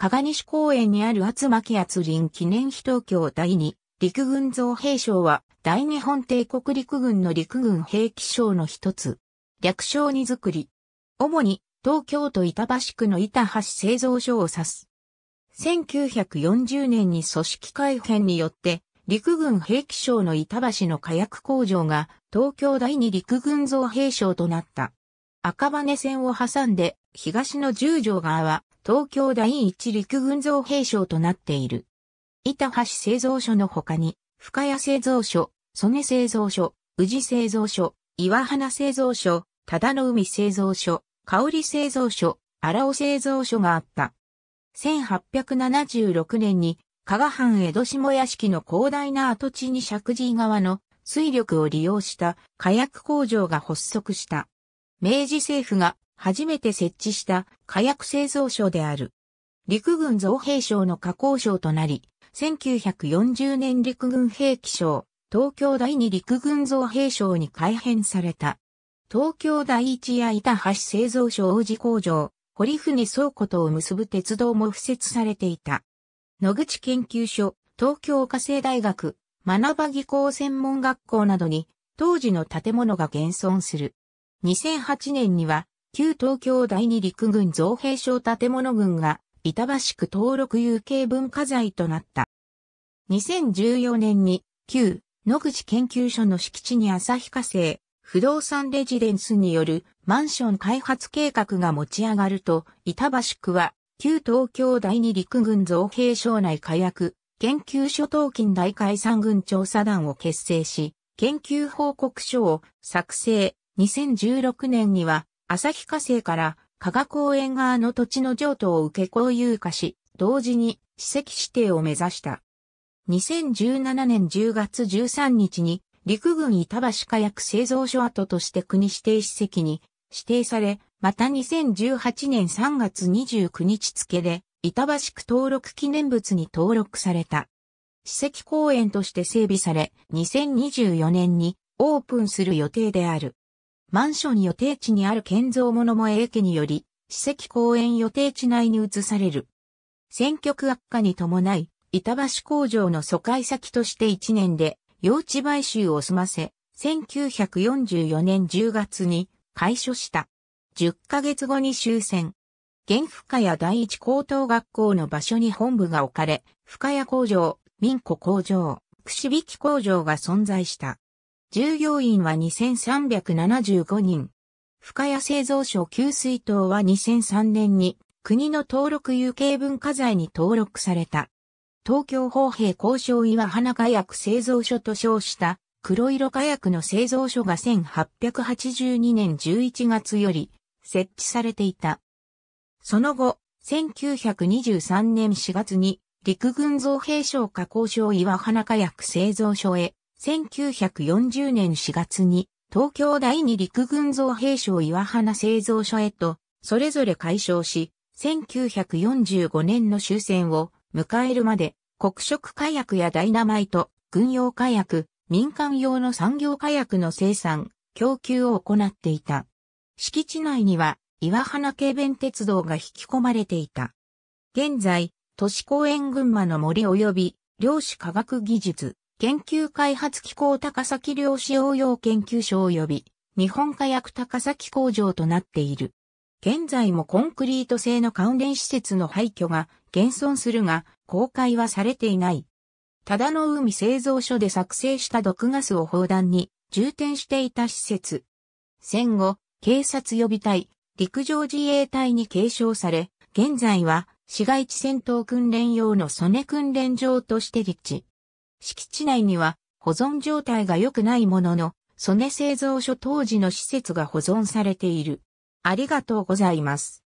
加賀西公園にある厚巻厚林記念碑東京第2陸軍造兵廠は大日本帝国陸軍の陸軍兵器廠の一つ。略称に作り。主に東京都板橋区の板橋製造所を指す。1940年に組織改編によって陸軍兵器廠の板橋の火薬工場が東京第二陸軍造兵廠となった。赤羽線を挟んで東の十条川は東京第一陸軍造兵廠となっている。板橋製造所の他に、深谷製造所、曽根製造所、宇治製造所、岩花製造所、忠の海製造所、香織製造所、荒尾製造所があった。1876年に、加賀藩江戸下屋敷の広大な跡地に石神井川の水力を利用した火薬工場が発足した。明治政府が初めて設置した火薬製造所である。陸軍造兵省の加工省となり、1940年陸軍兵器省、東京第二陸軍造兵省に改編された。東京第一や板橋製造所王子工場、堀船倉庫とを結ぶ鉄道も付設されていた。野口研究所、東京火星大学、学ば技工専門学校などに、当時の建物が現存する。2008年には、旧東京第二陸軍造兵廠建物群が板橋区登録有形文化財となった。2014年に旧野口研究所の敷地に日化成不動産レジデンスによるマンション開発計画が持ち上がると、板橋区は旧東京第二陸軍造兵廠内火薬研究所東近大海産軍調査団を結成し、研究報告書を作成。2016年には朝日化成から加賀公園側の土地の譲渡を受け公有化し、同時に史跡指定を目指した。2017年10月13日に陸軍板橋火薬製造所跡として国指定史跡に指定され、また2018年3月29日付で板橋区登録記念物に登録された。史跡公園として整備され、2024年にオープンする予定である。マンション予定地にある建造物も A 家により、史跡公園予定地内に移される。選挙区悪化に伴い、板橋工場の疎開先として1年で、用地買収を済ませ、1944年10月に開所した。10ヶ月後に終戦。現家や第一高等学校の場所に本部が置かれ、深谷工場、民庫工場、串引き工場が存在した。従業員は2375人。深谷製造所給水塔は2003年に国の登録有形文化財に登録された。東京法兵交渉岩花火薬製造所と称した黒色火薬の製造所が1882年11月より設置されていた。その後、1923年4月に陸軍造兵省加交渉岩花火薬製造所へ1940年4月に東京第二陸軍造兵廠岩花製造所へと、それぞれ解消し、1945年の終戦を迎えるまで、黒色火薬やダイナマイト、軍用火薬、民間用の産業火薬の生産、供給を行っていた。敷地内には、岩花軽便鉄道が引き込まれていた。現在、都市公園群馬の森及び、量子科学技術、研究開発機構高崎量子応用研究所及び日本火薬高崎工場となっている。現在もコンクリート製の関連施設の廃墟が現存するが公開はされていない。ただの海製造所で作成した毒ガスを砲弾に充填していた施設。戦後、警察予備隊、陸上自衛隊に継承され、現在は市街地戦闘訓練用の曽根訓練場として立地。敷地内には保存状態が良くないものの、曽根製造所当時の施設が保存されている。ありがとうございます。